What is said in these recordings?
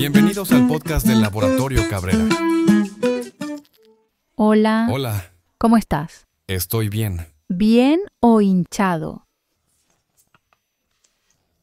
Bienvenidos al podcast del Laboratorio Cabrera. Hola. Hola. ¿Cómo estás? Estoy bien. ¿Bien o hinchado?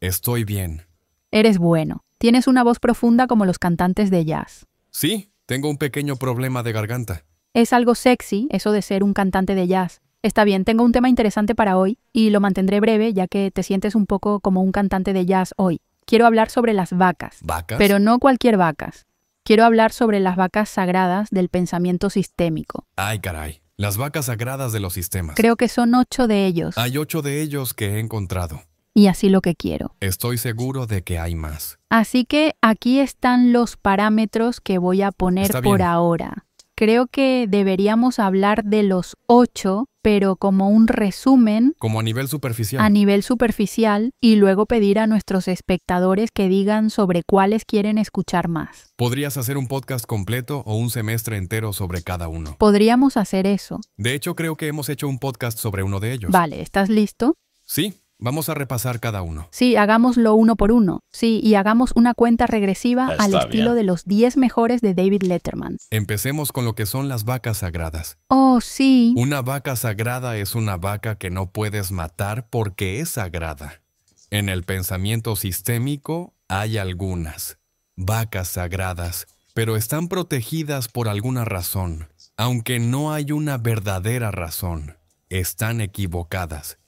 Estoy bien. Eres bueno. Tienes una voz profunda como los cantantes de jazz. Sí, tengo un pequeño problema de garganta. Es algo sexy eso de ser un cantante de jazz. Está bien, tengo un tema interesante para hoy y lo mantendré breve ya que te sientes un poco como un cantante de jazz hoy quiero hablar sobre las vacas, vacas. Pero no cualquier vacas. Quiero hablar sobre las vacas sagradas del pensamiento sistémico. Ay, caray. Las vacas sagradas de los sistemas. Creo que son ocho de ellos. Hay ocho de ellos que he encontrado. Y así lo que quiero. Estoy seguro de que hay más. Así que aquí están los parámetros que voy a poner por ahora. Creo que deberíamos hablar de los ocho, pero como un resumen. Como a nivel superficial. A nivel superficial y luego pedir a nuestros espectadores que digan sobre cuáles quieren escuchar más. Podrías hacer un podcast completo o un semestre entero sobre cada uno. Podríamos hacer eso. De hecho, creo que hemos hecho un podcast sobre uno de ellos. Vale, ¿estás listo? Sí, Vamos a repasar cada uno. Sí, hagámoslo uno por uno. Sí, y hagamos una cuenta regresiva al estilo de los 10 mejores de David Letterman. Empecemos con lo que son las vacas sagradas. Oh, sí. Una vaca sagrada es una vaca que no puedes matar porque es sagrada. En el pensamiento sistémico hay algunas vacas sagradas, pero están protegidas por alguna razón, aunque no hay una verdadera razón. Están equivocadas.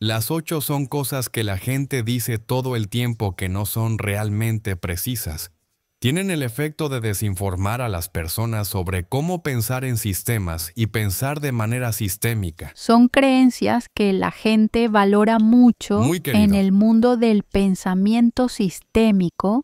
Las ocho son cosas que la gente dice todo el tiempo que no son realmente precisas. Tienen el efecto de desinformar a las personas sobre cómo pensar en sistemas y pensar de manera sistémica. Son creencias que la gente valora mucho en el mundo del pensamiento sistémico.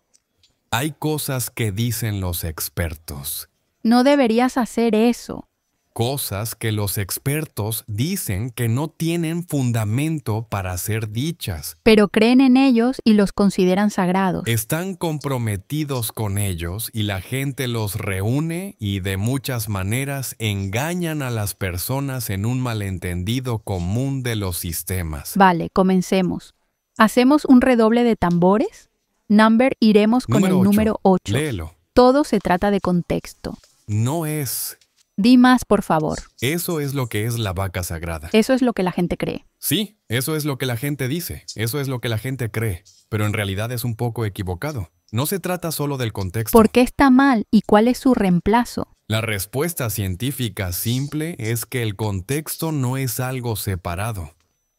Hay cosas que dicen los expertos. No deberías hacer eso cosas que los expertos dicen que no tienen fundamento para ser dichas. Pero creen en ellos y los consideran sagrados. Están comprometidos con ellos y la gente los reúne y de muchas maneras engañan a las personas en un malentendido común de los sistemas. Vale, comencemos. ¿Hacemos un redoble de tambores? Number, iremos con el número 8. Léelo. Todo se trata de contexto. No es Di más, por favor. Eso es lo que es la vaca sagrada. Eso es lo que la gente cree. Sí, eso es lo que la gente dice, eso es lo que la gente cree, pero en realidad es un poco equivocado. No se trata solo del contexto. ¿Por qué está mal y cuál es su reemplazo? La respuesta científica simple es que el contexto no es algo separado.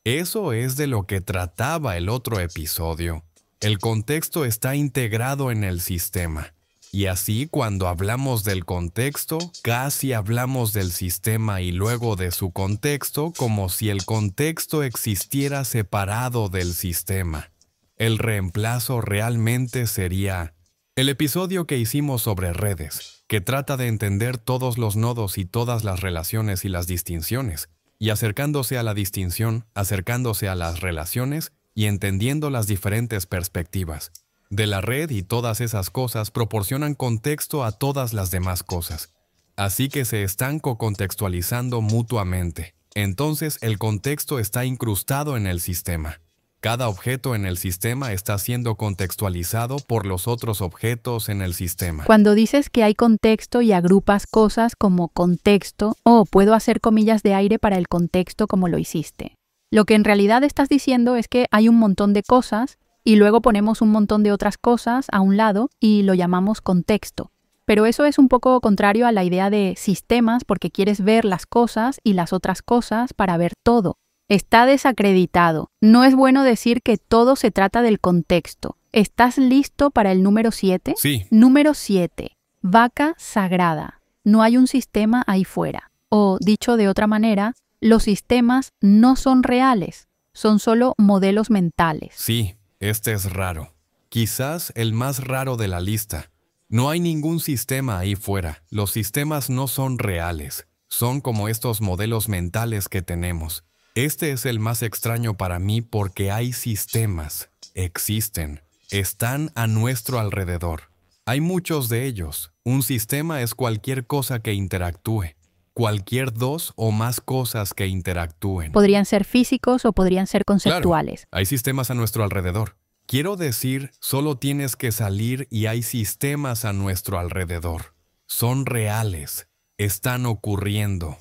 Eso es de lo que trataba el otro episodio. El contexto está integrado en el sistema. Y así cuando hablamos del contexto, casi hablamos del sistema y luego de su contexto como si el contexto existiera separado del sistema. El reemplazo realmente sería el episodio que hicimos sobre redes, que trata de entender todos los nodos y todas las relaciones y las distinciones, y acercándose a la distinción, acercándose a las relaciones y entendiendo las diferentes perspectivas de la red y todas esas cosas proporcionan contexto a todas las demás cosas. Así que se están co-contextualizando mutuamente. Entonces el contexto está incrustado en el sistema. Cada objeto en el sistema está siendo contextualizado por los otros objetos en el sistema. Cuando dices que hay contexto y agrupas cosas como contexto, o puedo hacer comillas de aire para el contexto como lo hiciste. Lo que en realidad estás diciendo es que hay un montón de cosas y luego ponemos un montón de otras cosas a un lado y lo llamamos contexto. Pero eso es un poco contrario a la idea de sistemas porque quieres ver las cosas y las otras cosas para ver todo. Está desacreditado. No es bueno decir que todo se trata del contexto. ¿Estás listo para el número 7? Sí. Número 7. Vaca sagrada. No hay un sistema ahí fuera. O, dicho de otra manera, los sistemas no son reales, son solo modelos mentales. Sí. Este es raro. Quizás el más raro de la lista. No hay ningún sistema ahí fuera. Los sistemas no son reales. Son como estos modelos mentales que tenemos. Este es el más extraño para mí porque hay sistemas. Existen. Están a nuestro alrededor. Hay muchos de ellos. Un sistema es cualquier cosa que interactúe cualquier dos o más cosas que interactúen. Podrían ser físicos o podrían ser conceptuales. hay sistemas a nuestro alrededor. Quiero decir, solo tienes que salir y hay sistemas a nuestro alrededor. Son reales, están ocurriendo.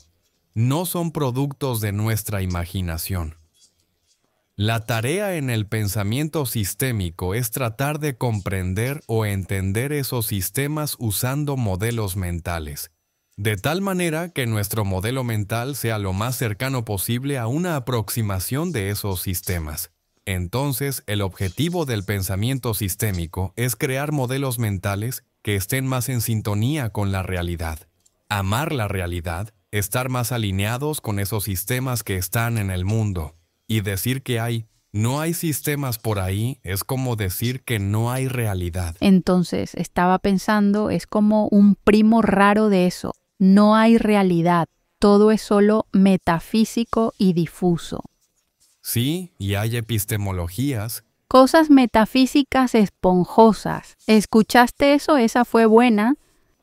No son productos de nuestra imaginación. La tarea en el pensamiento sistémico es tratar de comprender o entender esos sistemas usando modelos mentales, de tal manera que nuestro modelo mental sea lo más cercano posible a una aproximación de esos sistemas. Entonces, el objetivo del pensamiento sistémico es crear modelos mentales que estén más en sintonía con la realidad, amar la realidad, estar más alineados con esos sistemas que están en el mundo. Y decir que hay, no hay sistemas por ahí es como decir que no hay realidad. Entonces, estaba pensando, es como un primo raro de eso. No hay realidad, todo es solo metafísico y difuso. Sí, y hay epistemologías. Cosas metafísicas esponjosas. ¿Escuchaste eso? Esa fue buena.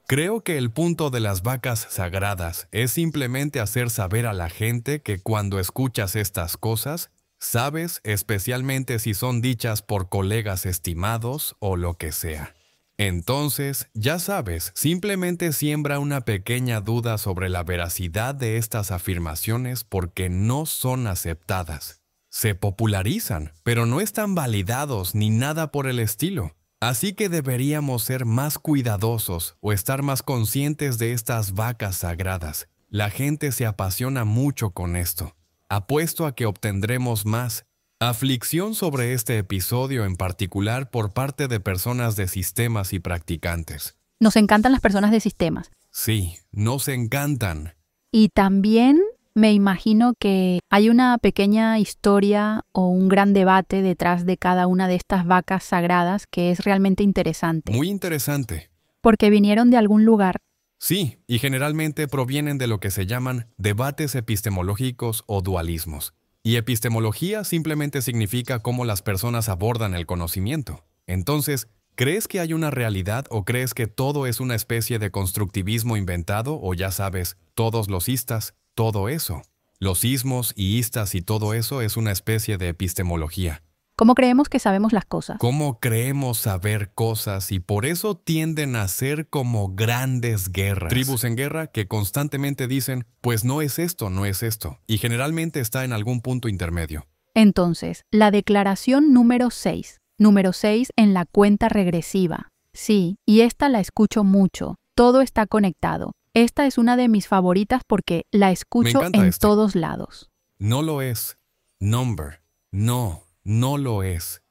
Creo que el punto de las vacas sagradas es simplemente hacer saber a la gente que cuando escuchas estas cosas, sabes especialmente si son dichas por colegas estimados o lo que sea. Entonces, ya sabes, simplemente siembra una pequeña duda sobre la veracidad de estas afirmaciones porque no son aceptadas. Se popularizan, pero no están validados ni nada por el estilo. Así que deberíamos ser más cuidadosos o estar más conscientes de estas vacas sagradas. La gente se apasiona mucho con esto. Apuesto a que obtendremos más, Aflicción sobre este episodio en particular por parte de personas de sistemas y practicantes. Nos encantan las personas de sistemas. Sí, nos encantan. Y también me imagino que hay una pequeña historia o un gran debate detrás de cada una de estas vacas sagradas que es realmente interesante. Muy interesante. Porque vinieron de algún lugar. Sí, y generalmente provienen de lo que se llaman debates epistemológicos o dualismos, y epistemología simplemente significa cómo las personas abordan el conocimiento. Entonces, ¿crees que hay una realidad o crees que todo es una especie de constructivismo inventado o ya sabes, todos los istas, todo eso? Los ismos y istas y todo eso es una especie de epistemología. ¿Cómo creemos que sabemos las cosas? ¿Cómo creemos saber cosas? Y por eso tienden a ser como grandes guerras. Tribus en guerra que constantemente dicen, pues no es esto, no es esto. Y generalmente está en algún punto intermedio. Entonces, la declaración número 6. Número 6 en la cuenta regresiva. Sí, y esta la escucho mucho. Todo está conectado. Esta es una de mis favoritas porque la escucho en este. todos lados. No lo es. Number. No. No lo es.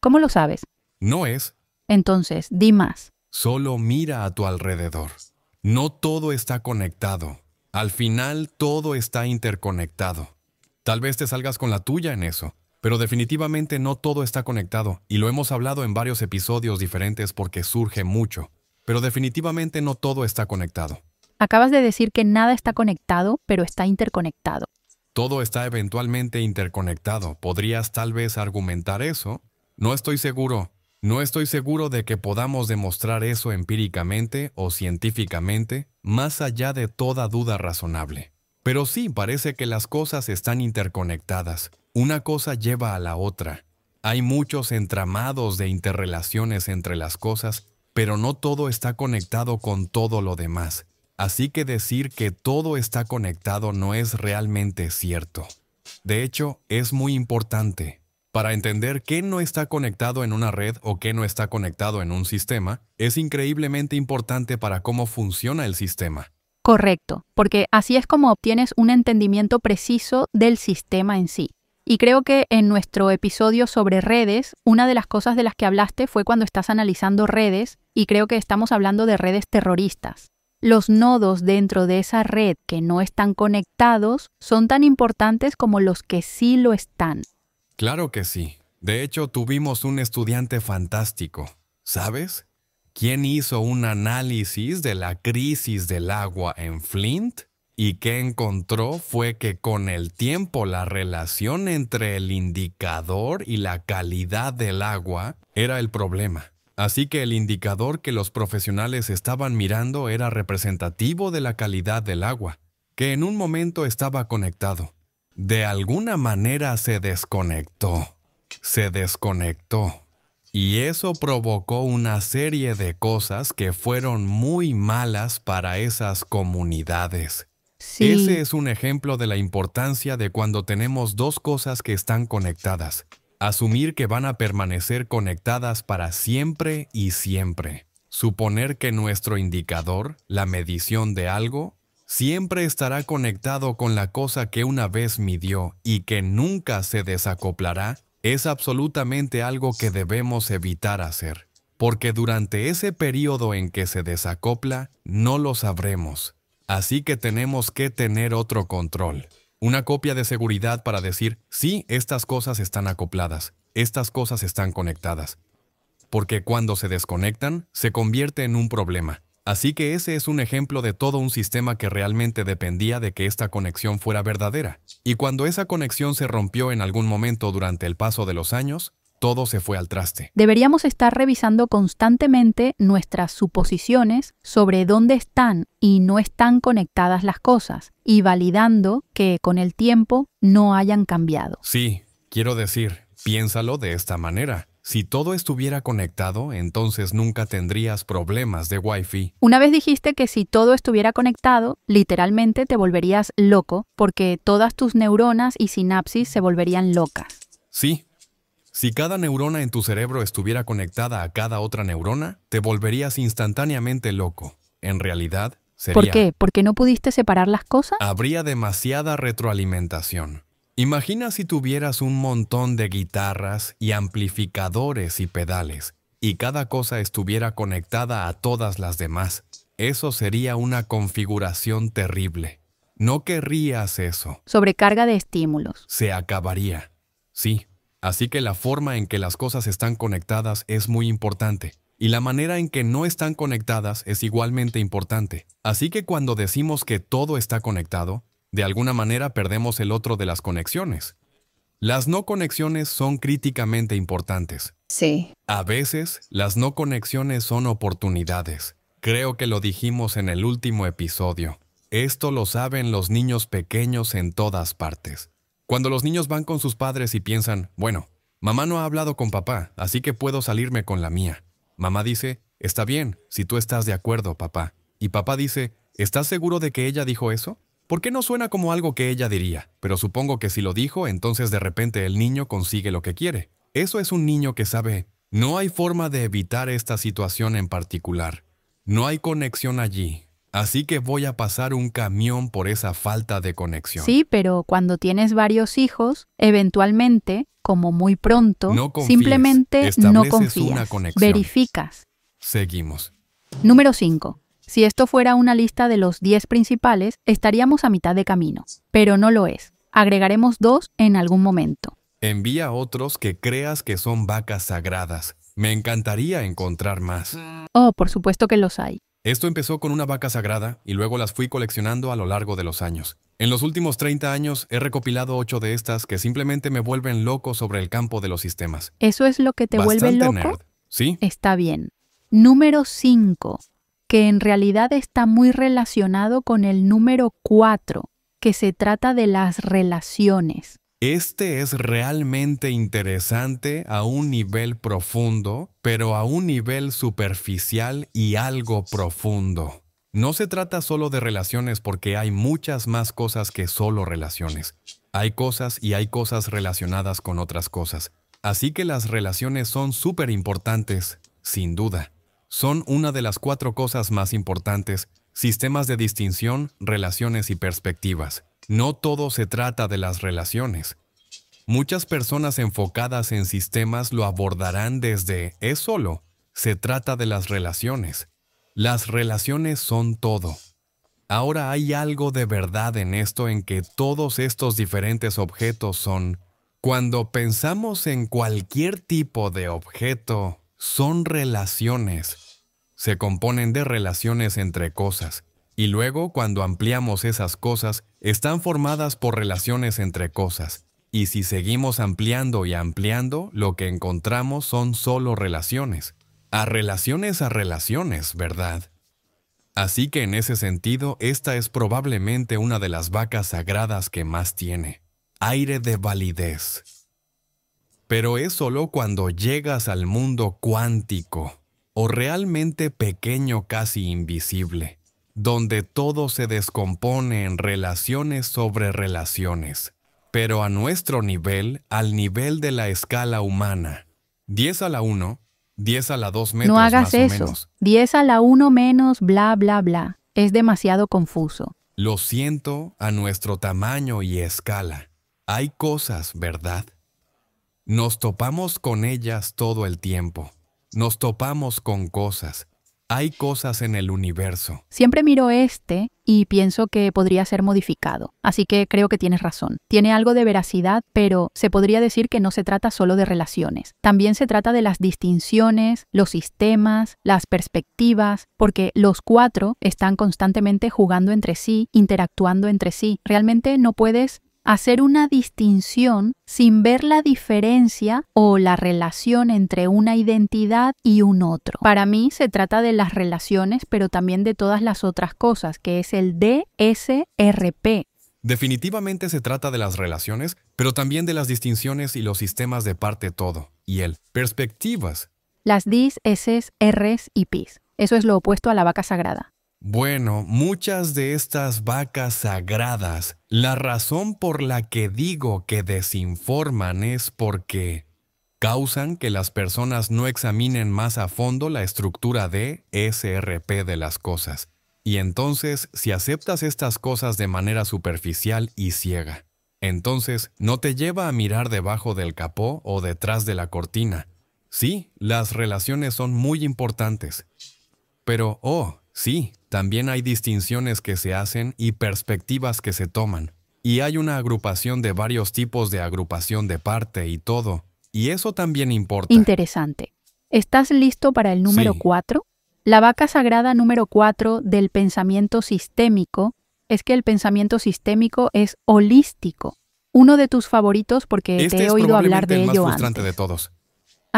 ¿Cómo lo sabes? No es. Entonces, di más. Solo mira a tu alrededor. No todo está conectado. Al final todo está interconectado. Tal vez te salgas con la tuya en eso, pero definitivamente no todo está conectado y lo hemos hablado en varios episodios diferentes porque surge mucho, pero definitivamente no todo está conectado. Acabas de decir que nada está conectado, pero está interconectado. Todo está eventualmente interconectado. ¿Podrías tal vez argumentar eso? No estoy seguro. No estoy seguro de que podamos demostrar eso empíricamente o científicamente, más allá de toda duda razonable. Pero sí parece que las cosas están interconectadas. Una cosa lleva a la otra. Hay muchos entramados de interrelaciones entre las cosas, pero no todo está conectado con todo lo demás. Así que decir que todo está conectado no es realmente cierto. De hecho, es muy importante. Para entender qué no está conectado en una red o qué no está conectado en un sistema, es increíblemente importante para cómo funciona el sistema. Correcto, porque así es como obtienes un entendimiento preciso del sistema en sí. Y creo que en nuestro episodio sobre redes, una de las cosas de las que hablaste fue cuando estás analizando redes, y creo que estamos hablando de redes terroristas. Los nodos dentro de esa red que no están conectados son tan importantes como los que sí lo están. Claro que sí. De hecho, tuvimos un estudiante fantástico, ¿sabes? Quien hizo un análisis de la crisis del agua en Flint y que encontró fue que con el tiempo la relación entre el indicador y la calidad del agua era el problema. Así que el indicador que los profesionales estaban mirando era representativo de la calidad del agua, que en un momento estaba conectado. De alguna manera se desconectó. Se desconectó. Y eso provocó una serie de cosas que fueron muy malas para esas comunidades. Ese es un ejemplo de la importancia de cuando tenemos dos cosas que están conectadas. Asumir que van a permanecer conectadas para siempre y siempre. Suponer que nuestro indicador, la medición de algo, siempre estará conectado con la cosa que una vez midió y que nunca se desacoplará, es absolutamente algo que debemos evitar hacer, porque durante ese periodo en que se desacopla, no lo sabremos, así que tenemos que tener otro control. Una copia de seguridad para decir, sí, estas cosas están acopladas, estas cosas están conectadas. Porque cuando se desconectan, se convierte en un problema. Así que ese es un ejemplo de todo un sistema que realmente dependía de que esta conexión fuera verdadera. Y cuando esa conexión se rompió en algún momento durante el paso de los años, todo se fue al traste. Deberíamos estar revisando constantemente nuestras suposiciones sobre dónde están y no están conectadas las cosas, y validando que con el tiempo no hayan cambiado. Sí, quiero decir, piénsalo de esta manera. Si todo estuviera conectado, entonces nunca tendrías problemas de Wi-Fi. Una vez dijiste que si todo estuviera conectado, literalmente te volverías loco porque todas tus neuronas y sinapsis se volverían locas. Sí, si cada neurona en tu cerebro estuviera conectada a cada otra neurona, te volverías instantáneamente loco. En realidad, sería... ¿Por qué? ¿Porque no pudiste separar las cosas? Habría demasiada retroalimentación. Imagina si tuvieras un montón de guitarras y amplificadores y pedales, y cada cosa estuviera conectada a todas las demás. Eso sería una configuración terrible. No querrías eso. Sobrecarga de estímulos. Se acabaría. Sí, Así que la forma en que las cosas están conectadas es muy importante. Y la manera en que no están conectadas es igualmente importante. Así que cuando decimos que todo está conectado, de alguna manera perdemos el otro de las conexiones. Las no conexiones son críticamente importantes. Sí. A veces, las no conexiones son oportunidades. Creo que lo dijimos en el último episodio. Esto lo saben los niños pequeños en todas partes. Cuando los niños van con sus padres y piensan, bueno, mamá no ha hablado con papá, así que puedo salirme con la mía. Mamá dice, está bien, si tú estás de acuerdo, papá. Y papá dice, ¿estás seguro de que ella dijo eso? ¿Por qué no suena como algo que ella diría? Pero supongo que si lo dijo, entonces de repente el niño consigue lo que quiere. Eso es un niño que sabe. No hay forma de evitar esta situación en particular. No hay conexión allí. Así que voy a pasar un camión por esa falta de conexión. Sí, pero cuando tienes varios hijos, eventualmente, como muy pronto, no simplemente no confías. Una Verificas. Seguimos. Número 5. Si esto fuera una lista de los 10 principales, estaríamos a mitad de camino, pero no lo es. Agregaremos dos en algún momento. Envía otros que creas que son vacas sagradas. Me encantaría encontrar más. Oh, por supuesto que los hay. Esto empezó con una vaca sagrada y luego las fui coleccionando a lo largo de los años. En los últimos 30 años he recopilado 8 de estas que simplemente me vuelven loco sobre el campo de los sistemas. ¿Eso es lo que te vuelve loco? Sí. Está bien. Número 5, que en realidad está muy relacionado con el número 4, que se trata de las relaciones. Este es realmente interesante a un nivel profundo, pero a un nivel superficial y algo profundo. No se trata solo de relaciones porque hay muchas más cosas que solo relaciones. Hay cosas y hay cosas relacionadas con otras cosas. Así que las relaciones son súper importantes, sin duda. Son una de las cuatro cosas más importantes, sistemas de distinción, relaciones y perspectivas. No todo se trata de las relaciones. Muchas personas enfocadas en sistemas lo abordarán desde es solo, se trata de las relaciones. Las relaciones son todo. Ahora hay algo de verdad en esto en que todos estos diferentes objetos son. Cuando pensamos en cualquier tipo de objeto, son relaciones. Se componen de relaciones entre cosas. Y luego, cuando ampliamos esas cosas, están formadas por relaciones entre cosas, y si seguimos ampliando y ampliando, lo que encontramos son solo relaciones. A relaciones a relaciones, ¿verdad? Así que en ese sentido, esta es probablemente una de las vacas sagradas que más tiene. Aire de validez. Pero es solo cuando llegas al mundo cuántico, o realmente pequeño casi invisible donde todo se descompone en relaciones sobre relaciones, pero a nuestro nivel, al nivel de la escala humana. 10 a la 1, 10 a la 2 menos No hagas más eso. menos. 10 a la 1 menos, bla, bla, bla. Es demasiado confuso. Lo siento a nuestro tamaño y escala. Hay cosas, ¿verdad? Nos topamos con ellas todo el tiempo. Nos topamos con cosas. Hay cosas en el universo. Siempre miro este y pienso que podría ser modificado, así que creo que tienes razón. Tiene algo de veracidad, pero se podría decir que no se trata solo de relaciones. También se trata de las distinciones, los sistemas, las perspectivas, porque los cuatro están constantemente jugando entre sí, interactuando entre sí. Realmente no puedes hacer una distinción sin ver la diferencia o la relación entre una identidad y un otro. Para mí se trata de las relaciones, pero también de todas las otras cosas, que es el DSRP. Definitivamente se trata de las relaciones, pero también de las distinciones y los sistemas de parte todo, y el perspectivas. Las dis, Ss, Rs y Pis. Eso es lo opuesto a la vaca sagrada. Bueno, muchas de estas vacas sagradas, la razón por la que digo que desinforman es porque causan que las personas no examinen más a fondo la estructura de SRP de las cosas. Y entonces, si aceptas estas cosas de manera superficial y ciega, entonces no te lleva a mirar debajo del capó o detrás de la cortina. Sí, las relaciones son muy importantes. Pero, oh, sí, también hay distinciones que se hacen y perspectivas que se toman. Y hay una agrupación de varios tipos de agrupación de parte y todo. Y eso también importa. Interesante. ¿Estás listo para el número 4? La vaca sagrada número 4 del pensamiento sistémico es que el pensamiento sistémico es holístico. Uno de tus favoritos porque te este he oído hablar de ello más antes. de todos.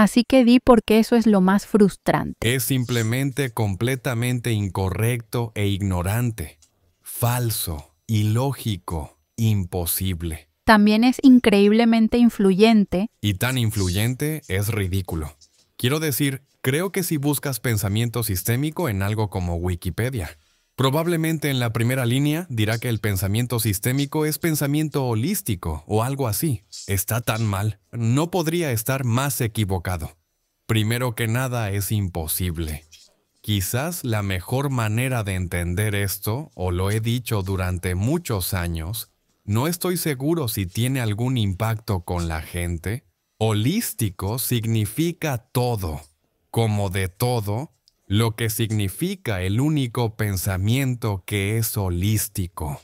Así que di porque eso es lo más frustrante. Es simplemente completamente incorrecto e ignorante, falso, ilógico, imposible. También es increíblemente influyente. Y tan influyente es ridículo. Quiero decir, creo que si buscas pensamiento sistémico en algo como Wikipedia, Probablemente en la primera línea dirá que el pensamiento sistémico es pensamiento holístico o algo así. Está tan mal, no podría estar más equivocado. Primero que nada es imposible. Quizás la mejor manera de entender esto, o lo he dicho durante muchos años, no estoy seguro si tiene algún impacto con la gente. Holístico significa todo, como de todo, lo que significa el único pensamiento que es holístico.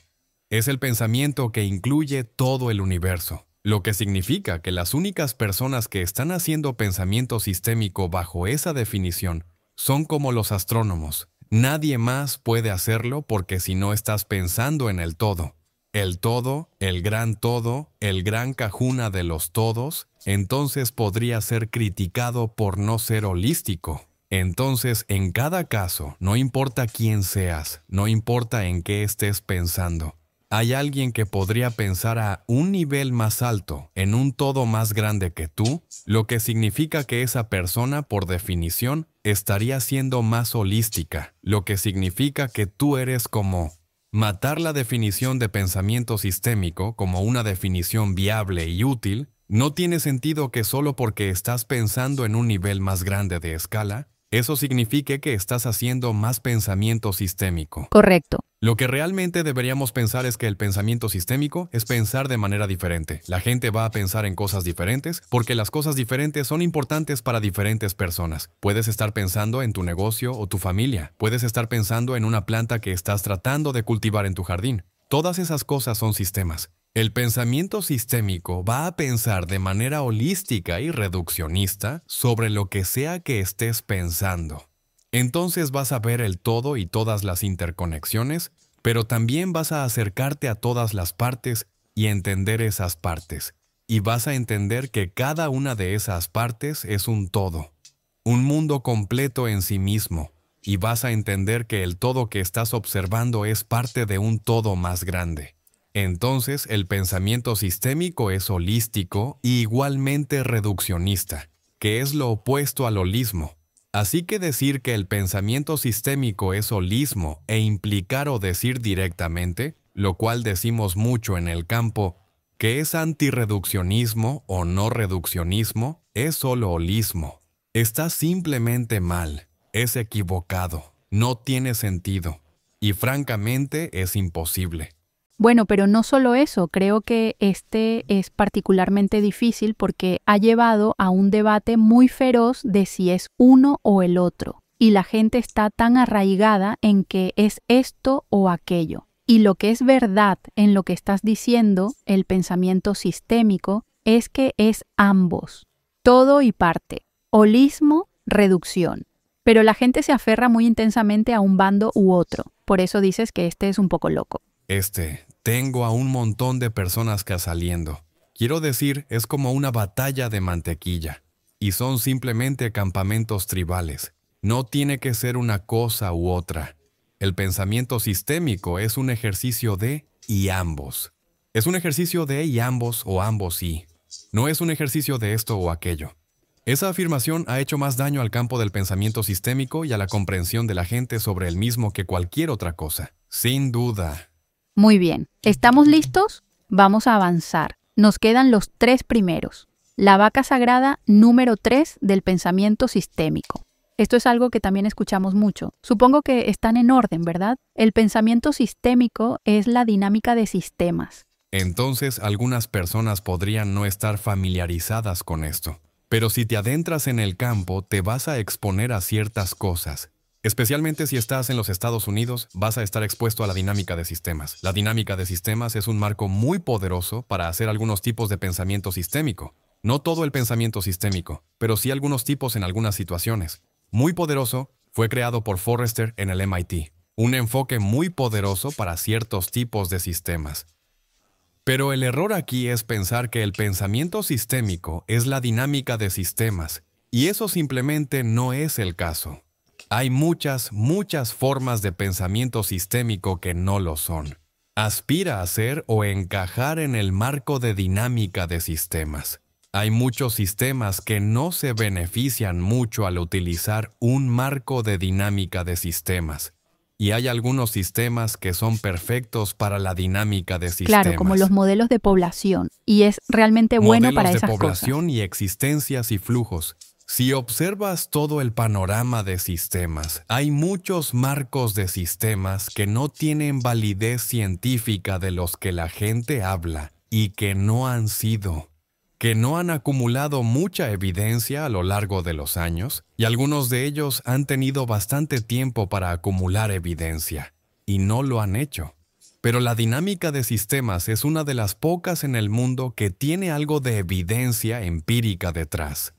Es el pensamiento que incluye todo el universo, lo que significa que las únicas personas que están haciendo pensamiento sistémico bajo esa definición son como los astrónomos. Nadie más puede hacerlo porque si no estás pensando en el todo. El todo, el gran todo, el gran cajuna de los todos, entonces podría ser criticado por no ser holístico. Entonces, en cada caso, no importa quién seas, no importa en qué estés pensando, hay alguien que podría pensar a un nivel más alto, en un todo más grande que tú, lo que significa que esa persona, por definición, estaría siendo más holística, lo que significa que tú eres como... Matar la definición de pensamiento sistémico como una definición viable y útil no tiene sentido que solo porque estás pensando en un nivel más grande de escala, eso significa que estás haciendo más pensamiento sistémico. Correcto. Lo que realmente deberíamos pensar es que el pensamiento sistémico es pensar de manera diferente. La gente va a pensar en cosas diferentes porque las cosas diferentes son importantes para diferentes personas. Puedes estar pensando en tu negocio o tu familia. Puedes estar pensando en una planta que estás tratando de cultivar en tu jardín. Todas esas cosas son sistemas. El pensamiento sistémico va a pensar de manera holística y reduccionista sobre lo que sea que estés pensando. Entonces vas a ver el todo y todas las interconexiones, pero también vas a acercarte a todas las partes y entender esas partes. Y vas a entender que cada una de esas partes es un todo, un mundo completo en sí mismo. Y vas a entender que el todo que estás observando es parte de un todo más grande. Entonces el pensamiento sistémico es holístico e igualmente reduccionista, que es lo opuesto al holismo. Así que decir que el pensamiento sistémico es holismo e implicar o decir directamente, lo cual decimos mucho en el campo, que es antirreduccionismo o no reduccionismo, es solo holismo. Está simplemente mal, es equivocado, no tiene sentido, y francamente es imposible. Bueno, pero no solo eso, creo que este es particularmente difícil porque ha llevado a un debate muy feroz de si es uno o el otro, y la gente está tan arraigada en que es esto o aquello. Y lo que es verdad en lo que estás diciendo, el pensamiento sistémico, es que es ambos, todo y parte, holismo, reducción. Pero la gente se aferra muy intensamente a un bando u otro, por eso dices que este es un poco loco. Este tengo a un montón de personas saliendo Quiero decir, es como una batalla de mantequilla. Y son simplemente campamentos tribales. No tiene que ser una cosa u otra. El pensamiento sistémico es un ejercicio de y ambos. Es un ejercicio de y ambos o ambos y. No es un ejercicio de esto o aquello. Esa afirmación ha hecho más daño al campo del pensamiento sistémico y a la comprensión de la gente sobre el mismo que cualquier otra cosa. Sin duda, muy bien, ¿estamos listos? Vamos a avanzar. Nos quedan los tres primeros. La vaca sagrada número tres del pensamiento sistémico. Esto es algo que también escuchamos mucho. Supongo que están en orden, ¿verdad? El pensamiento sistémico es la dinámica de sistemas. Entonces algunas personas podrían no estar familiarizadas con esto. Pero si te adentras en el campo, te vas a exponer a ciertas cosas, Especialmente si estás en los Estados Unidos, vas a estar expuesto a la dinámica de sistemas. La dinámica de sistemas es un marco muy poderoso para hacer algunos tipos de pensamiento sistémico. No todo el pensamiento sistémico, pero sí algunos tipos en algunas situaciones. Muy poderoso, fue creado por Forrester en el MIT. Un enfoque muy poderoso para ciertos tipos de sistemas. Pero el error aquí es pensar que el pensamiento sistémico es la dinámica de sistemas, y eso simplemente no es el caso. Hay muchas, muchas formas de pensamiento sistémico que no lo son. Aspira a ser o encajar en el marco de dinámica de sistemas. Hay muchos sistemas que no se benefician mucho al utilizar un marco de dinámica de sistemas. Y hay algunos sistemas que son perfectos para la dinámica de sistemas. Claro, como los modelos de población. Y es realmente bueno para esas cosas. de población y existencias y flujos. Si observas todo el panorama de sistemas, hay muchos marcos de sistemas que no tienen validez científica de los que la gente habla y que no han sido, que no han acumulado mucha evidencia a lo largo de los años y algunos de ellos han tenido bastante tiempo para acumular evidencia y no lo han hecho. Pero la dinámica de sistemas es una de las pocas en el mundo que tiene algo de evidencia empírica detrás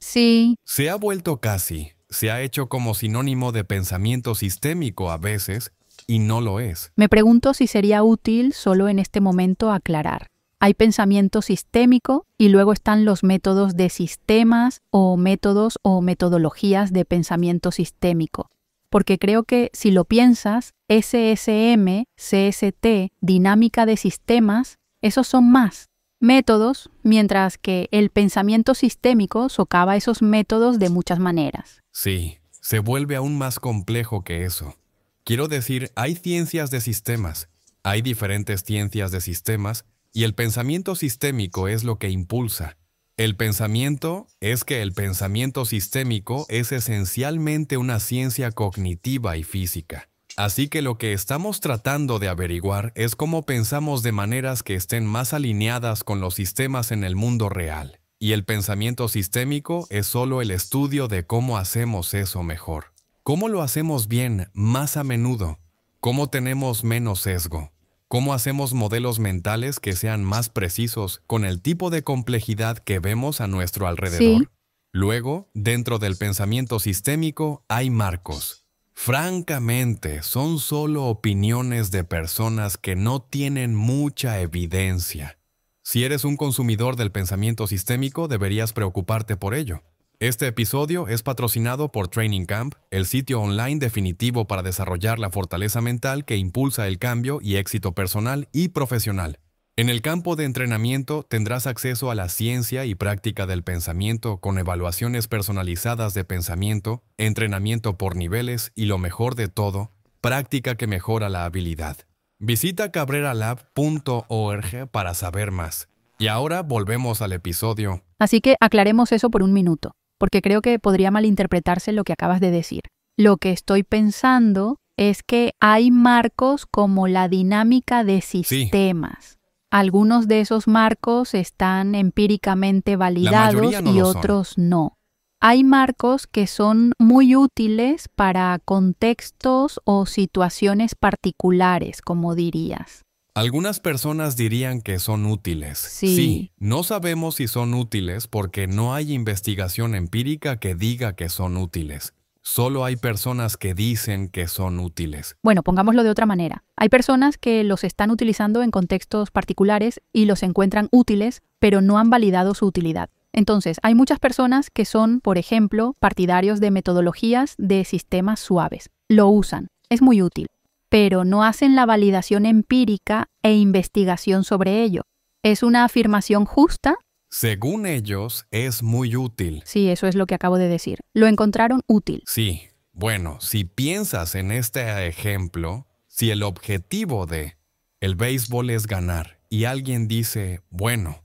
Sí. Se ha vuelto casi, se ha hecho como sinónimo de pensamiento sistémico a veces, y no lo es. Me pregunto si sería útil solo en este momento aclarar. Hay pensamiento sistémico y luego están los métodos de sistemas o métodos o metodologías de pensamiento sistémico. Porque creo que si lo piensas, SSM, CST, dinámica de sistemas, esos son más, métodos, mientras que el pensamiento sistémico socava esos métodos de muchas maneras. Sí, se vuelve aún más complejo que eso. Quiero decir, hay ciencias de sistemas, hay diferentes ciencias de sistemas, y el pensamiento sistémico es lo que impulsa. El pensamiento es que el pensamiento sistémico es esencialmente una ciencia cognitiva y física. Así que lo que estamos tratando de averiguar es cómo pensamos de maneras que estén más alineadas con los sistemas en el mundo real. Y el pensamiento sistémico es solo el estudio de cómo hacemos eso mejor. ¿Cómo lo hacemos bien más a menudo? ¿Cómo tenemos menos sesgo? ¿Cómo hacemos modelos mentales que sean más precisos con el tipo de complejidad que vemos a nuestro alrededor? Luego, dentro del pensamiento sistémico hay marcos, Francamente, son solo opiniones de personas que no tienen mucha evidencia. Si eres un consumidor del pensamiento sistémico, deberías preocuparte por ello. Este episodio es patrocinado por Training Camp, el sitio online definitivo para desarrollar la fortaleza mental que impulsa el cambio y éxito personal y profesional. En el campo de entrenamiento tendrás acceso a la ciencia y práctica del pensamiento con evaluaciones personalizadas de pensamiento, entrenamiento por niveles y lo mejor de todo, práctica que mejora la habilidad. Visita cabreralab.org para saber más. Y ahora volvemos al episodio. Así que aclaremos eso por un minuto, porque creo que podría malinterpretarse lo que acabas de decir. Lo que estoy pensando es que hay marcos como la dinámica de sistemas. Algunos de esos marcos están empíricamente validados y otros no. Hay marcos que son muy útiles para contextos o situaciones particulares, como dirías. Algunas personas dirían que son útiles. sí. no sabemos si son útiles porque no hay investigación empírica que diga que son útiles. Solo hay personas que dicen que son útiles. Bueno, pongámoslo de otra manera. Hay personas que los están utilizando en contextos particulares y los encuentran útiles, pero no han validado su utilidad. Entonces, hay muchas personas que son, por ejemplo, partidarios de metodologías de sistemas suaves. Lo usan, es muy útil, pero no hacen la validación empírica e investigación sobre ello. Es una afirmación justa, según ellos, es muy útil. Sí, eso es lo que acabo de decir. Lo encontraron útil. Sí. Bueno, si piensas en este ejemplo, si el objetivo de el béisbol es ganar y alguien dice, bueno,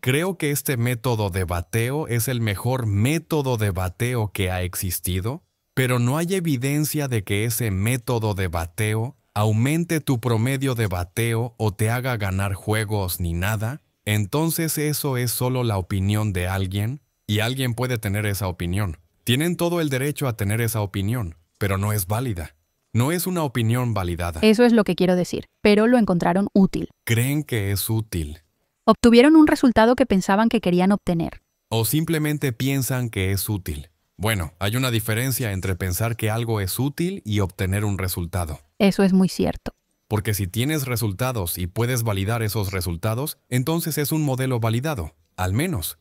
creo que este método de bateo es el mejor método de bateo que ha existido, pero no hay evidencia de que ese método de bateo aumente tu promedio de bateo o te haga ganar juegos ni nada, entonces eso es solo la opinión de alguien y alguien puede tener esa opinión. Tienen todo el derecho a tener esa opinión, pero no es válida. No es una opinión validada. Eso es lo que quiero decir, pero lo encontraron útil. Creen que es útil. Obtuvieron un resultado que pensaban que querían obtener. O simplemente piensan que es útil. Bueno, hay una diferencia entre pensar que algo es útil y obtener un resultado. Eso es muy cierto porque si tienes resultados y puedes validar esos resultados, entonces es un modelo validado, al menos.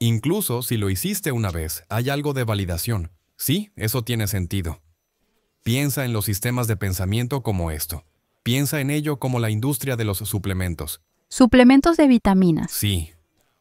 Incluso si lo hiciste una vez, hay algo de validación. Sí, eso tiene sentido. Piensa en los sistemas de pensamiento como esto. Piensa en ello como la industria de los suplementos. Suplementos de vitaminas. Sí.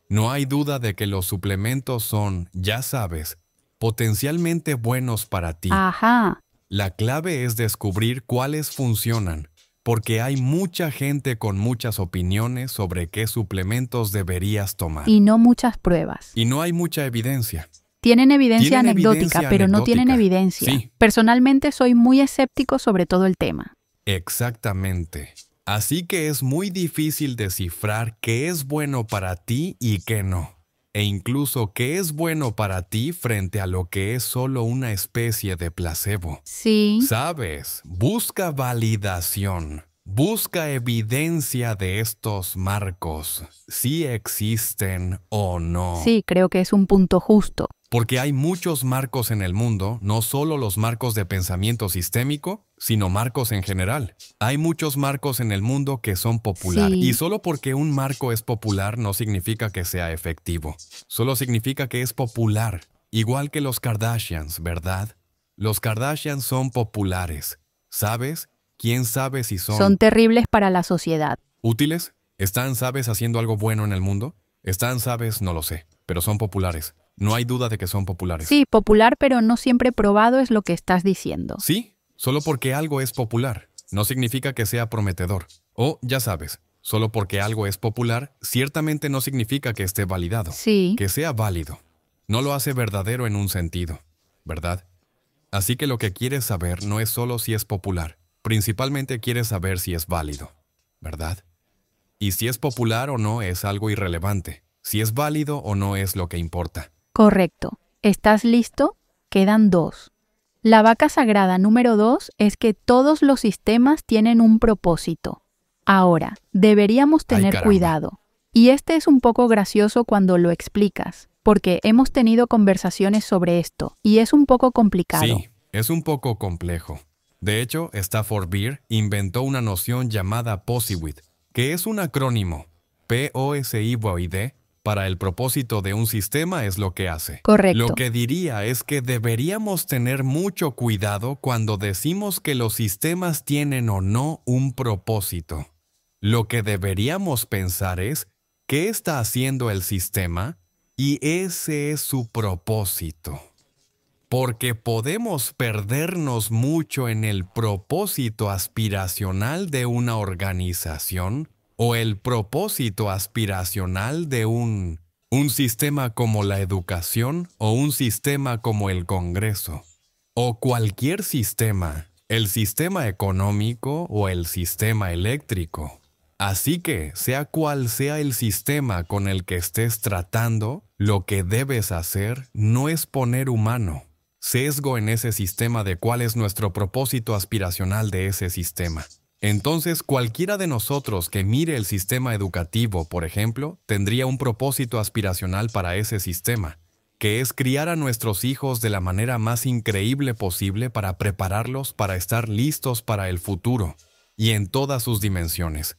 No hay duda de que los suplementos son, ya sabes, potencialmente buenos para ti. Ajá. La clave es descubrir cuáles funcionan porque hay mucha gente con muchas opiniones sobre qué suplementos deberías tomar. Y no muchas pruebas. Y no hay mucha evidencia. Tienen evidencia anecdótica, pero no tienen evidencia. Personalmente soy muy escéptico sobre todo el tema. Exactamente. Así que es muy difícil descifrar qué es bueno para ti y qué no e incluso qué es bueno para ti frente a lo que es solo una especie de placebo. Sí. Sabes, busca validación. Busca evidencia de estos marcos, si existen o no. Sí, creo que es un punto justo. Porque hay muchos marcos en el mundo, no solo los marcos de pensamiento sistémico, sino marcos en general. Hay muchos marcos en el mundo que son populares. y solo porque un marco es popular no significa que sea efectivo. Solo significa que es popular, igual que los Kardashians, ¿verdad? Los Kardashians son populares, ¿sabes? quién sabe si son... Son terribles para la sociedad. ¿Útiles? ¿Están, sabes, haciendo algo bueno en el mundo? ¿Están, sabes? No lo sé, pero son populares. No hay duda de que son populares. Sí, popular, pero no siempre probado es lo que estás diciendo. Sí, solo porque algo es popular, no significa que sea prometedor. O, ya sabes, solo porque algo es popular, ciertamente no significa que esté validado. Sí. Que sea válido. No lo hace verdadero en un sentido, ¿verdad? Así que lo que quieres saber no es solo si es popular, Principalmente quieres saber si es válido, ¿verdad? Y si es popular o no es algo irrelevante, si es válido o no es lo que importa. Correcto. ¿Estás listo? Quedan dos. La vaca sagrada número dos es que todos los sistemas tienen un propósito. Ahora, deberíamos tener cuidado. Y este es un poco gracioso cuando lo explicas, porque hemos tenido conversaciones sobre esto y es un poco complicado. Sí, es un poco complejo. De hecho, Stafford Beer inventó una noción llamada POSIWID, que es un acrónimo P-O-S-I-W-I-D, para el propósito de un sistema es lo que hace. Correcto. Lo que diría es que deberíamos tener mucho cuidado cuando decimos que los sistemas tienen o no un propósito. Lo que deberíamos pensar es qué está haciendo el sistema y ese es su propósito porque podemos perdernos mucho en el propósito aspiracional de una organización o el propósito aspiracional de un, un sistema como la educación o un sistema como el Congreso o cualquier sistema, el sistema económico o el sistema eléctrico. Así que, sea cual sea el sistema con el que estés tratando, lo que debes hacer no es poner humano, sesgo en ese sistema de cuál es nuestro propósito aspiracional de ese sistema. Entonces, cualquiera de nosotros que mire el sistema educativo, por ejemplo, tendría un propósito aspiracional para ese sistema, que es criar a nuestros hijos de la manera más increíble posible para prepararlos para estar listos para el futuro, y en todas sus dimensiones.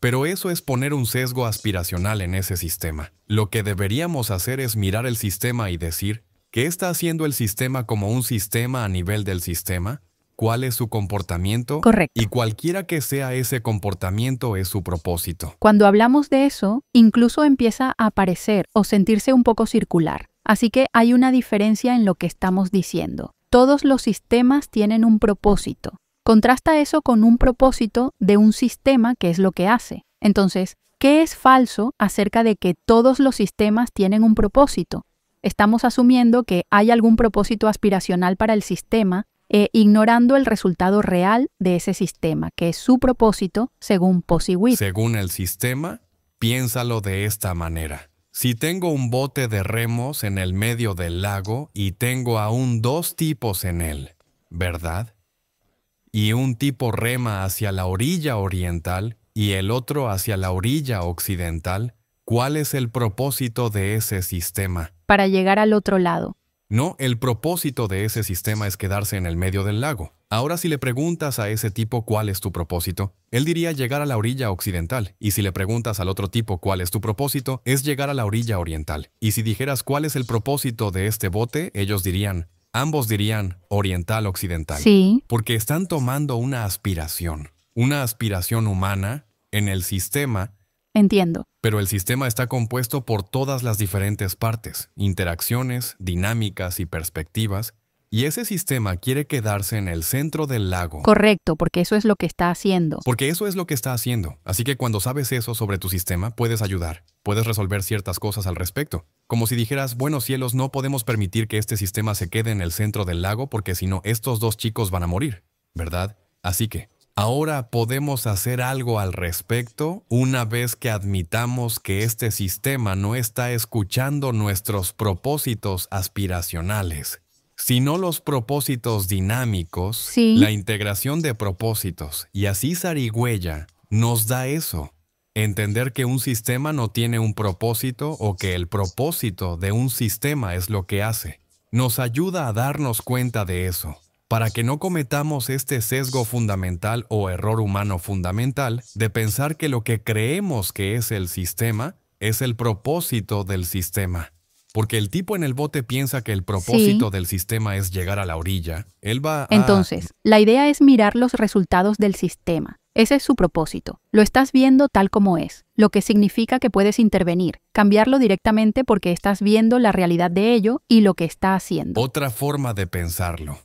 Pero eso es poner un sesgo aspiracional en ese sistema. Lo que deberíamos hacer es mirar el sistema y decir, ¿Qué está haciendo el sistema como un sistema a nivel del sistema? ¿Cuál es su comportamiento? Correcto. Y cualquiera que sea ese comportamiento es su propósito. Cuando hablamos de eso, incluso empieza a aparecer o sentirse un poco circular. Así que hay una diferencia en lo que estamos diciendo. Todos los sistemas tienen un propósito. Contrasta eso con un propósito de un sistema que es lo que hace. Entonces, ¿qué es falso acerca de que todos los sistemas tienen un propósito? estamos asumiendo que hay algún propósito aspiracional para el sistema, e ignorando el resultado real de ese sistema, que es su propósito según Posiwit. Según el sistema, piénsalo de esta manera. Si tengo un bote de remos en el medio del lago y tengo aún dos tipos en él, ¿verdad? Y un tipo rema hacia la orilla oriental y el otro hacia la orilla occidental, ¿Cuál es el propósito de ese sistema? Para llegar al otro lado. No, el propósito de ese sistema es quedarse en el medio del lago. Ahora si le preguntas a ese tipo cuál es tu propósito, él diría llegar a la orilla occidental, y si le preguntas al otro tipo cuál es tu propósito, es llegar a la orilla oriental. Y si dijeras cuál es el propósito de este bote, ellos dirían, ambos dirían oriental-occidental. Sí. Porque están tomando una aspiración, una aspiración humana en el sistema Entiendo. Pero el sistema está compuesto por todas las diferentes partes, interacciones, dinámicas y perspectivas, y ese sistema quiere quedarse en el centro del lago. Correcto, porque eso es lo que está haciendo. Porque eso es lo que está haciendo. Así que cuando sabes eso sobre tu sistema, puedes ayudar, puedes resolver ciertas cosas al respecto. Como si dijeras, bueno cielos, no podemos permitir que este sistema se quede en el centro del lago porque si no, estos dos chicos van a morir, ¿verdad? Así que, Ahora podemos hacer algo al respecto una vez que admitamos que este sistema no está escuchando nuestros propósitos aspiracionales, sino los propósitos dinámicos, la integración de propósitos, y así Sarigüeya nos da eso. Entender que un sistema no tiene un propósito o que el propósito de un sistema es lo que hace. Nos ayuda a darnos cuenta de eso. Para que no cometamos este sesgo fundamental o error humano fundamental de pensar que lo que creemos que es el sistema es el propósito del sistema. Porque el tipo en el bote piensa que el propósito del sistema es llegar a la orilla. Él va a... Entonces, la idea es mirar los resultados del sistema. Ese es su propósito. Lo estás viendo tal como es, lo que significa que puedes intervenir, cambiarlo directamente porque estás viendo la realidad de ello y lo que está haciendo. Otra forma de pensarlo.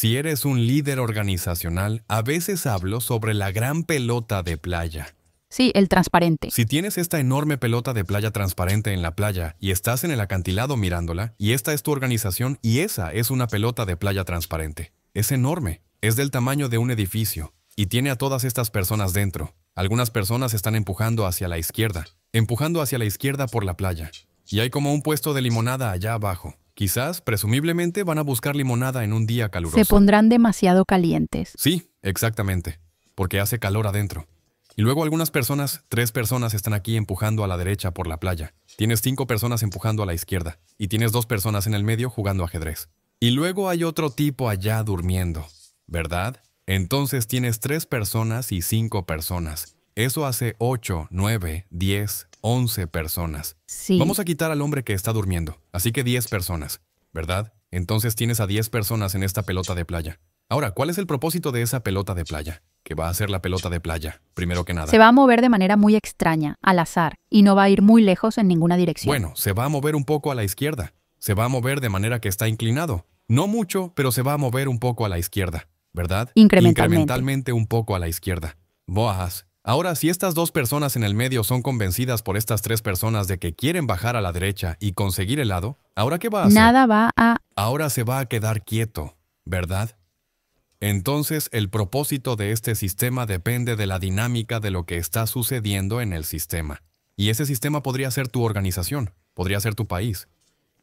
Si eres un líder organizacional, a veces hablo sobre la gran pelota de playa. Sí, el transparente. Si tienes esta enorme pelota de playa transparente en la playa y estás en el acantilado mirándola, y esta es tu organización y esa es una pelota de playa transparente. Es enorme, es del tamaño de un edificio y tiene a todas estas personas dentro. Algunas personas están empujando hacia la izquierda, empujando hacia la izquierda por la playa. Y hay como un puesto de limonada allá abajo. Quizás, presumiblemente, van a buscar limonada en un día caluroso. Se pondrán demasiado calientes. Sí, exactamente, porque hace calor adentro. Y luego algunas personas, tres personas están aquí empujando a la derecha por la playa. Tienes cinco personas empujando a la izquierda. Y tienes dos personas en el medio jugando ajedrez. Y luego hay otro tipo allá durmiendo, ¿verdad? Entonces tienes tres personas y cinco personas. Eso hace ocho, nueve, diez... 11 personas. Sí. Vamos a quitar al hombre que está durmiendo, así que 10 personas, ¿verdad? Entonces tienes a 10 personas en esta pelota de playa. Ahora, ¿cuál es el propósito de esa pelota de playa? Que va a ser la pelota de playa, primero que nada. Se va a mover de manera muy extraña, al azar, y no va a ir muy lejos en ninguna dirección. Bueno, se va a mover un poco a la izquierda. Se va a mover de manera que está inclinado. No mucho, pero se va a mover un poco a la izquierda, ¿verdad? Incrementalmente. Incrementalmente un poco a la izquierda. Boas, Ahora, si estas dos personas en el medio son convencidas por estas tres personas de que quieren bajar a la derecha y conseguir el lado, ¿ahora qué va a hacer? Nada va a... Ahora se va a quedar quieto, ¿verdad? Entonces, el propósito de este sistema depende de la dinámica de lo que está sucediendo en el sistema. Y ese sistema podría ser tu organización, podría ser tu país,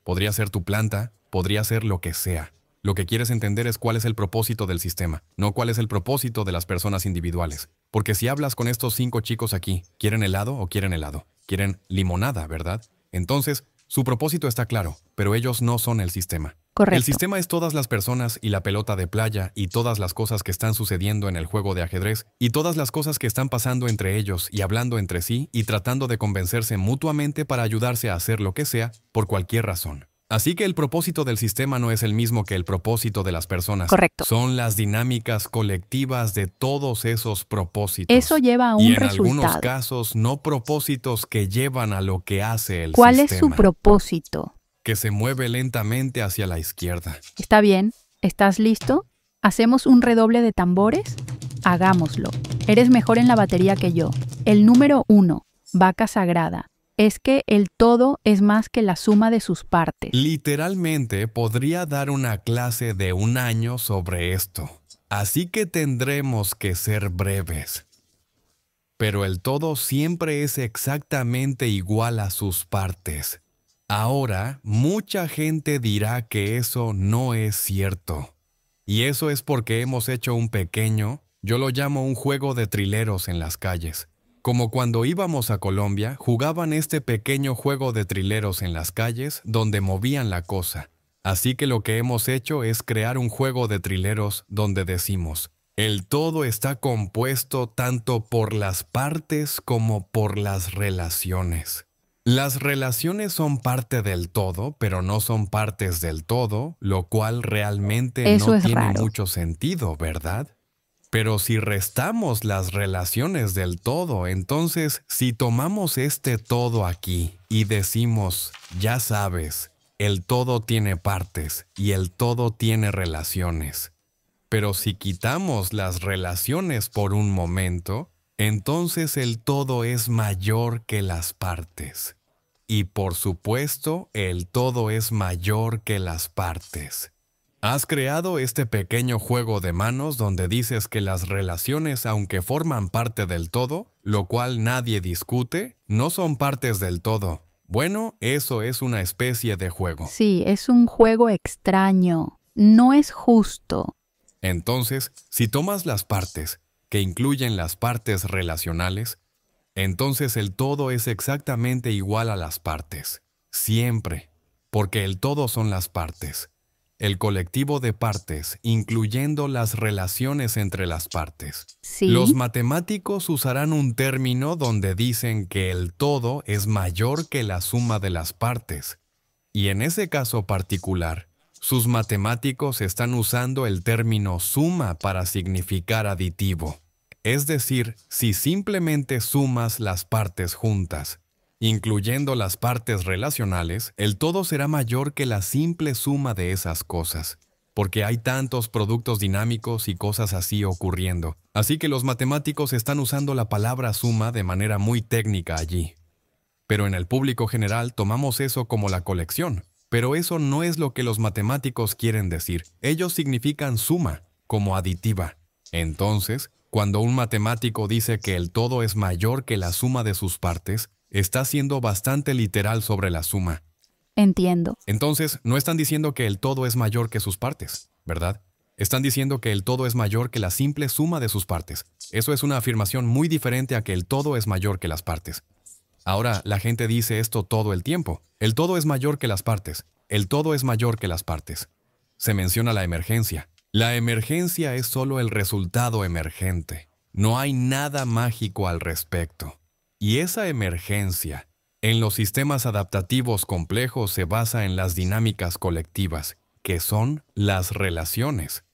podría ser tu planta, podría ser lo que sea. Lo que quieres entender es cuál es el propósito del sistema, no cuál es el propósito de las personas individuales. Porque si hablas con estos cinco chicos aquí, ¿quieren helado o quieren helado? Quieren limonada, ¿verdad? Entonces, su propósito está claro, pero ellos no son el sistema. Correcto. El sistema es todas las personas y la pelota de playa y todas las cosas que están sucediendo en el juego de ajedrez y todas las cosas que están pasando entre ellos y hablando entre sí y tratando de convencerse mutuamente para ayudarse a hacer lo que sea por cualquier razón. Así que el propósito del sistema no es el mismo que el propósito de las personas. Correcto. Son las dinámicas colectivas de todos esos propósitos. Eso lleva a un y en algunos casos, no propósitos que llevan a lo que hace el sistema. ¿Cuál es su propósito? Que se mueve lentamente hacia la izquierda. Está bien. ¿Estás listo? ¿Hacemos un redoble de tambores? Hagámoslo. Eres mejor en la batería que yo. El número uno, vaca sagrada es que el todo es más que la suma de sus partes. Literalmente podría dar una clase de un año sobre esto, así que tendremos que ser breves. Pero el todo siempre es exactamente igual a sus partes. Ahora, mucha gente dirá que eso no es cierto. Y eso es porque hemos hecho un pequeño, yo lo llamo un juego de trileros en las calles. Como cuando íbamos a Colombia, jugaban este pequeño juego de trileros en las calles donde movían la cosa. Así que lo que hemos hecho es crear un juego de trileros donde decimos, el todo está compuesto tanto por las partes como por las relaciones. Las relaciones son parte del todo, pero no son partes del todo, lo cual realmente no tiene mucho sentido, ¿verdad? Pero si restamos las relaciones del todo, entonces si tomamos este todo aquí y decimos, ya sabes, el todo tiene partes y el todo tiene relaciones. Pero si quitamos las relaciones por un momento, entonces el todo es mayor que las partes. Y por supuesto, el todo es mayor que las partes. Has creado este pequeño juego de manos donde dices que las relaciones, aunque forman parte del todo, lo cual nadie discute, no son partes del todo. Bueno, eso es una especie de juego. Sí, es un juego extraño. No es justo. Entonces, si tomas las partes, que incluyen las partes relacionales, entonces el todo es exactamente igual a las partes. Siempre. Porque el todo son las partes el colectivo de partes, incluyendo las relaciones entre las partes. Los matemáticos usarán un término donde dicen que el todo es mayor que la suma de las partes. Y en ese caso particular, sus matemáticos están usando el término suma para significar aditivo. Es decir, si simplemente sumas las partes juntas, incluyendo las partes relacionales, el todo será mayor que la simple suma de esas cosas, porque hay tantos productos dinámicos y cosas así ocurriendo. Así que los matemáticos están usando la palabra suma de manera muy técnica allí. Pero en el público general tomamos eso como la colección. Pero eso no es lo que los matemáticos quieren decir. Ellos significan suma, como aditiva. Entonces, cuando un matemático dice que el todo es mayor que la suma de sus partes, está siendo bastante literal sobre la suma. Entiendo. Entonces, no están diciendo que el todo es mayor que sus partes, ¿verdad? Están diciendo que el todo es mayor que la simple suma de sus partes. Eso es una afirmación muy diferente a que el todo es mayor que las partes. Ahora, la gente dice esto todo el tiempo. El todo es mayor que las partes. El todo es mayor que las partes. Se menciona la emergencia. La emergencia es solo el resultado emergente. No hay nada mágico al respecto. Y esa emergencia en los sistemas adaptativos complejos se basa en las dinámicas colectivas, que son las relaciones.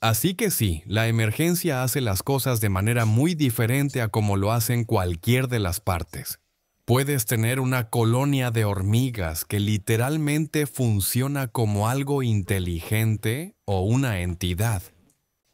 Así que sí, la emergencia hace las cosas de manera muy diferente a como lo hacen cualquier de las partes. Puedes tener una colonia de hormigas que literalmente funciona como algo inteligente o una entidad.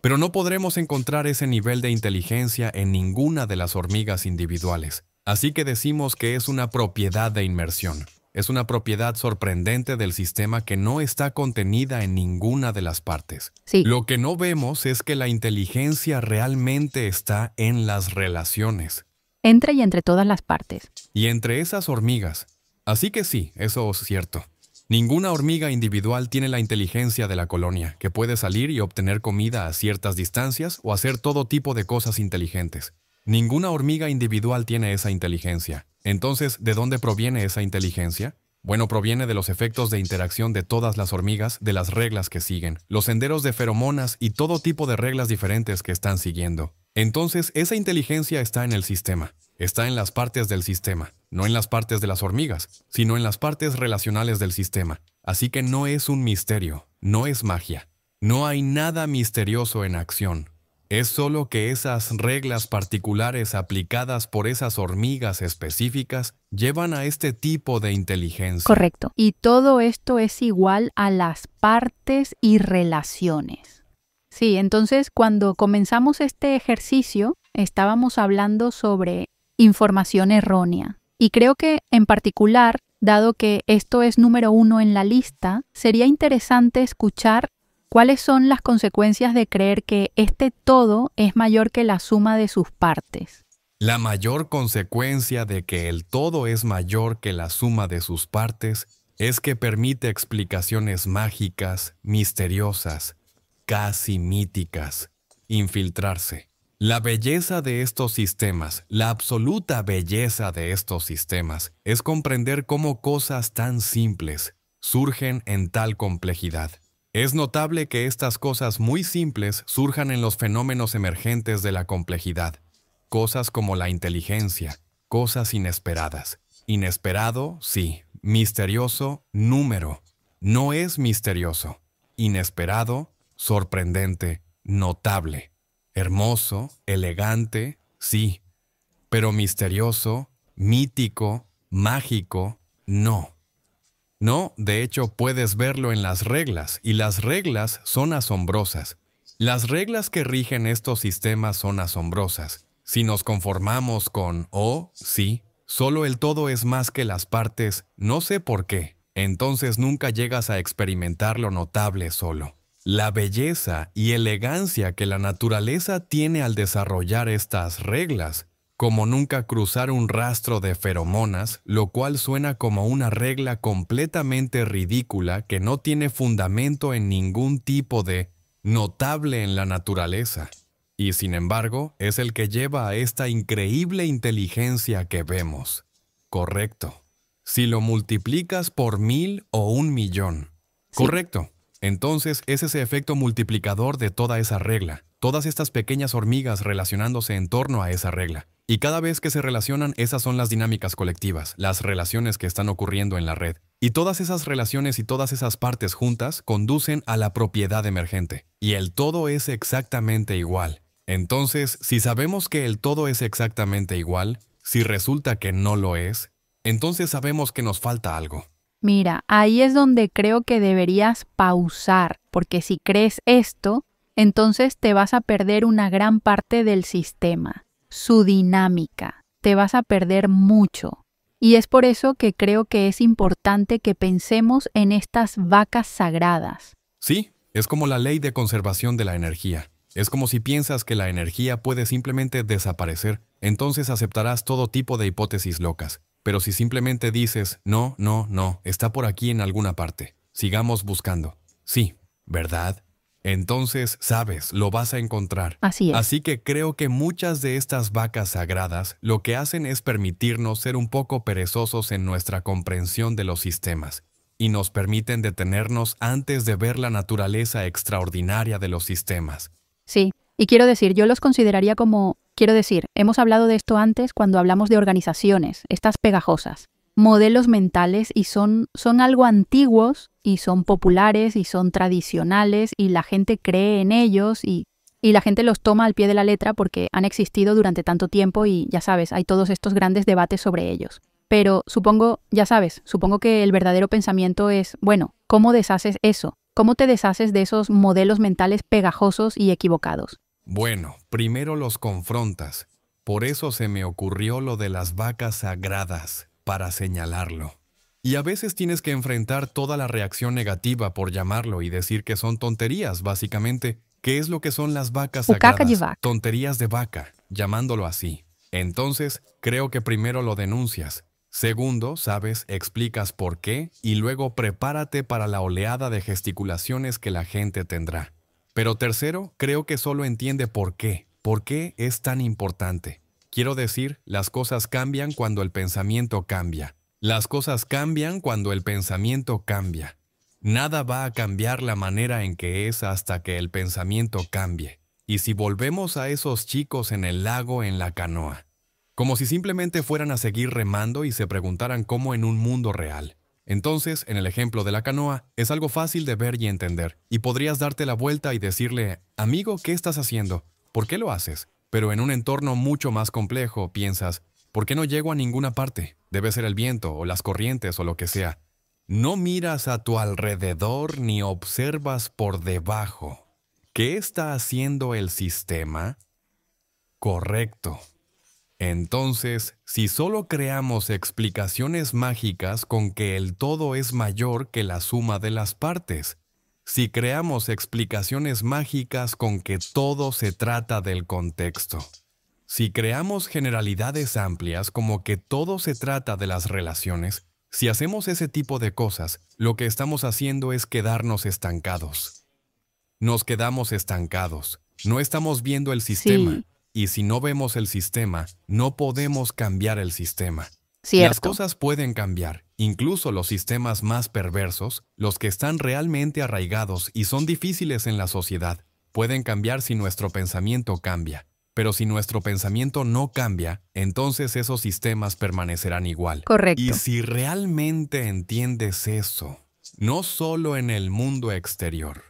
Pero no podremos encontrar ese nivel de inteligencia en ninguna de las hormigas individuales, así que decimos que es una propiedad de inmersión. Es una propiedad sorprendente del sistema que no está contenida en ninguna de las partes. Lo que no vemos es que la inteligencia realmente está en las relaciones. Entre y entre todas las partes. Y entre esas hormigas. Así que sí, eso es cierto. Ninguna hormiga individual tiene la inteligencia de la colonia, que puede salir y obtener comida a ciertas distancias o hacer todo tipo de cosas inteligentes. Ninguna hormiga individual tiene esa inteligencia. Entonces, ¿de dónde proviene esa inteligencia? Bueno, proviene de los efectos de interacción de todas las hormigas, de las reglas que siguen, los senderos de feromonas y todo tipo de reglas diferentes que están siguiendo. Entonces, esa inteligencia está en el sistema está en las partes del sistema, no en las partes de las hormigas, sino en las partes relacionales del sistema. Así que no es un misterio, no es magia. No hay nada misterioso en acción. Es solo que esas reglas particulares aplicadas por esas hormigas específicas llevan a este tipo de inteligencia. Correcto. Y todo esto es igual a las partes y relaciones. Sí, entonces cuando comenzamos este ejercicio estábamos hablando sobre información errónea. Y creo que en particular, dado que esto es número uno en la lista, sería interesante escuchar cuáles son las consecuencias de creer que este todo es mayor que la suma de sus partes. La mayor consecuencia de que el todo es mayor que la suma de sus partes es que permite explicaciones mágicas, misteriosas, casi míticas, infiltrarse. La belleza de estos sistemas, la absoluta belleza de estos sistemas, es comprender cómo cosas tan simples surgen en tal complejidad. Es notable que estas cosas muy simples surjan en los fenómenos emergentes de la complejidad, cosas como la inteligencia, cosas inesperadas. Inesperado, sí. Misterioso, número. No es misterioso. Inesperado, sorprendente, notable hermoso, elegante, sí, pero misterioso, mítico, mágico, no. No, de hecho puedes verlo en las reglas, y las reglas son asombrosas. Las reglas que rigen estos sistemas son asombrosas. Si nos conformamos con, oh, sí, solo el todo es más que las partes, no sé por qué, entonces nunca llegas a experimentar lo notable solo la belleza y elegancia que la naturaleza tiene al desarrollar estas reglas, como nunca cruzar un rastro de feromonas, lo cual suena como una regla completamente ridícula que no tiene fundamento en ningún tipo de notable en la naturaleza, y sin embargo es el que lleva a esta increíble inteligencia que vemos. Correcto. Si lo multiplicas por mil o un millón. Correcto. Entonces es ese efecto multiplicador de toda esa regla, todas estas pequeñas hormigas relacionándose en torno a esa regla. Y cada vez que se relacionan, esas son las dinámicas colectivas, las relaciones que están ocurriendo en la red. Y todas esas relaciones y todas esas partes juntas conducen a la propiedad emergente. Y el todo es exactamente igual. Entonces, si sabemos que el todo es exactamente igual, si resulta que no lo es, entonces sabemos que nos falta algo. Mira, ahí es donde creo que deberías pausar, porque si crees esto, entonces te vas a perder una gran parte del sistema, su dinámica, te vas a perder mucho. Y es por eso que creo que es importante que pensemos en estas vacas sagradas. Sí, es como la ley de conservación de la energía. Es como si piensas que la energía puede simplemente desaparecer, entonces aceptarás todo tipo de hipótesis locas, pero si simplemente dices, no, no, no, está por aquí en alguna parte, sigamos buscando. Sí, ¿verdad? Entonces, sabes, lo vas a encontrar. Así es. Así que creo que muchas de estas vacas sagradas lo que hacen es permitirnos ser un poco perezosos en nuestra comprensión de los sistemas y nos permiten detenernos antes de ver la naturaleza extraordinaria de los sistemas. Sí, y quiero decir, yo los consideraría como Quiero decir, hemos hablado de esto antes cuando hablamos de organizaciones, estas pegajosas, modelos mentales y son, son algo antiguos y son populares y son tradicionales y la gente cree en ellos y, y la gente los toma al pie de la letra porque han existido durante tanto tiempo y ya sabes, hay todos estos grandes debates sobre ellos. Pero supongo, ya sabes, supongo que el verdadero pensamiento es, bueno, ¿cómo deshaces eso? ¿Cómo te deshaces de esos modelos mentales pegajosos y equivocados? Bueno, primero los confrontas. Por eso se me ocurrió lo de las vacas sagradas, para señalarlo. Y a veces tienes que enfrentar toda la reacción negativa por llamarlo y decir que son tonterías, básicamente. ¿Qué es lo que son las vacas sagradas? Tonterías de vaca, llamándolo así. Entonces, creo que primero lo denuncias. Segundo, sabes, explicas por qué y luego prepárate para la oleada de gesticulaciones que la gente tendrá. Pero tercero, creo que solo entiende por qué. ¿Por qué es tan importante? Quiero decir, las cosas cambian cuando el pensamiento cambia. Las cosas cambian cuando el pensamiento cambia. Nada va a cambiar la manera en que es hasta que el pensamiento cambie. Y si volvemos a esos chicos en el lago en la canoa, como si simplemente fueran a seguir remando y se preguntaran cómo en un mundo real, entonces, en el ejemplo de la canoa, es algo fácil de ver y entender, y podrías darte la vuelta y decirle, amigo, ¿qué estás haciendo? ¿Por qué lo haces? Pero en un entorno mucho más complejo, piensas, ¿por qué no llego a ninguna parte? Debe ser el viento, o las corrientes, o lo que sea. No miras a tu alrededor ni observas por debajo. ¿Qué está haciendo el sistema? Correcto. Entonces, si solo creamos explicaciones mágicas con que el todo es mayor que la suma de las partes, si creamos explicaciones mágicas con que todo se trata del contexto, si creamos generalidades amplias como que todo se trata de las relaciones, si hacemos ese tipo de cosas, lo que estamos haciendo es quedarnos estancados. Nos quedamos estancados, no estamos viendo el sistema. Y si no vemos el sistema, no podemos cambiar el sistema. Las cosas pueden cambiar, incluso los sistemas más perversos, los que están realmente arraigados y son difíciles en la sociedad, pueden cambiar si nuestro pensamiento cambia. Pero si nuestro pensamiento no cambia, entonces esos sistemas permanecerán igual. Correcto. Y si realmente entiendes eso, no solo en el mundo exterior,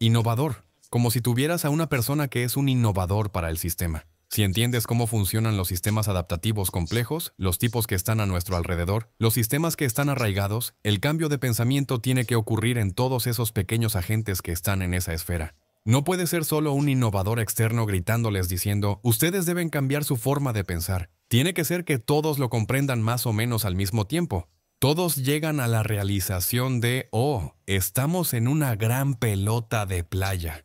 innovador, como si tuvieras a una persona que es un innovador para el sistema. Si entiendes cómo funcionan los sistemas adaptativos complejos, los tipos que están a nuestro alrededor, los sistemas que están arraigados, el cambio de pensamiento tiene que ocurrir en todos esos pequeños agentes que están en esa esfera. No puede ser solo un innovador externo gritándoles diciendo, ustedes deben cambiar su forma de pensar. Tiene que ser que todos lo comprendan más o menos al mismo tiempo. Todos llegan a la realización de, oh, estamos en una gran pelota de playa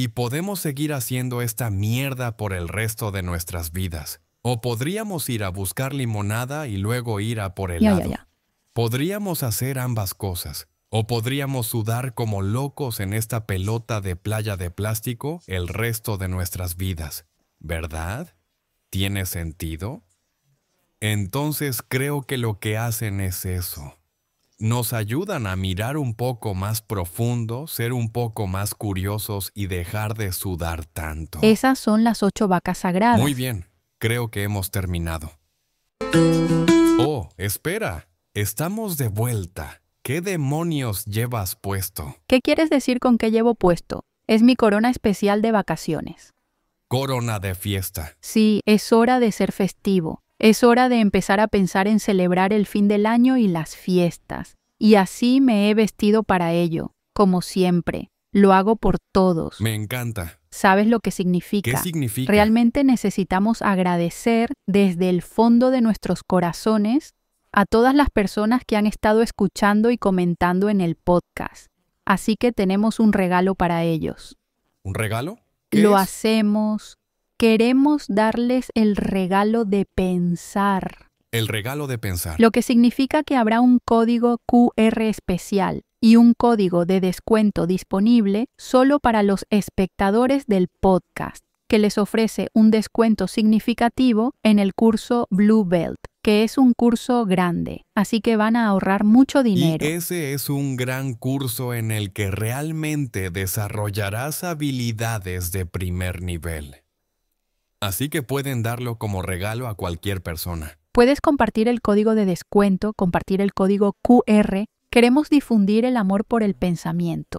y podemos seguir haciendo esta mierda por el resto de nuestras vidas. O podríamos ir a buscar limonada y luego ir a por el lado. Podríamos hacer ambas cosas. O podríamos sudar como locos en esta pelota de playa de plástico el resto de nuestras vidas. ¿Verdad? ¿Tiene sentido? Entonces creo que lo que hacen es eso nos ayudan a mirar un poco más profundo, ser un poco más curiosos y dejar de sudar tanto. Esas son las ocho vacas sagradas. Muy bien, creo que hemos terminado. Oh, espera, estamos de vuelta. ¿Qué demonios llevas puesto? ¿Qué quieres decir con qué llevo puesto? Es mi corona especial de vacaciones. Corona de fiesta. Sí, es hora de ser festivo. Es hora de empezar a pensar en celebrar el fin del año y las fiestas. Y así me he vestido para ello, como siempre. Lo hago por todos. Me encanta. ¿Sabes lo que significa? ¿Qué significa? Realmente necesitamos agradecer desde el fondo de nuestros corazones a todas las personas que han estado escuchando y comentando en el podcast. Así que tenemos un regalo para ellos. ¿Un regalo? Lo hacemos queremos darles el regalo de pensar. El regalo de pensar. Lo que significa que habrá un código QR especial y un código de descuento disponible solo para los espectadores del podcast, que les ofrece un descuento significativo en el curso Blue Belt, que es un curso grande, así que van a ahorrar mucho dinero. ese es un gran curso en el que realmente desarrollarás habilidades de primer nivel. Así que pueden darlo como regalo a cualquier persona. Puedes compartir el código de descuento, compartir el código QR. Queremos difundir el amor por el pensamiento.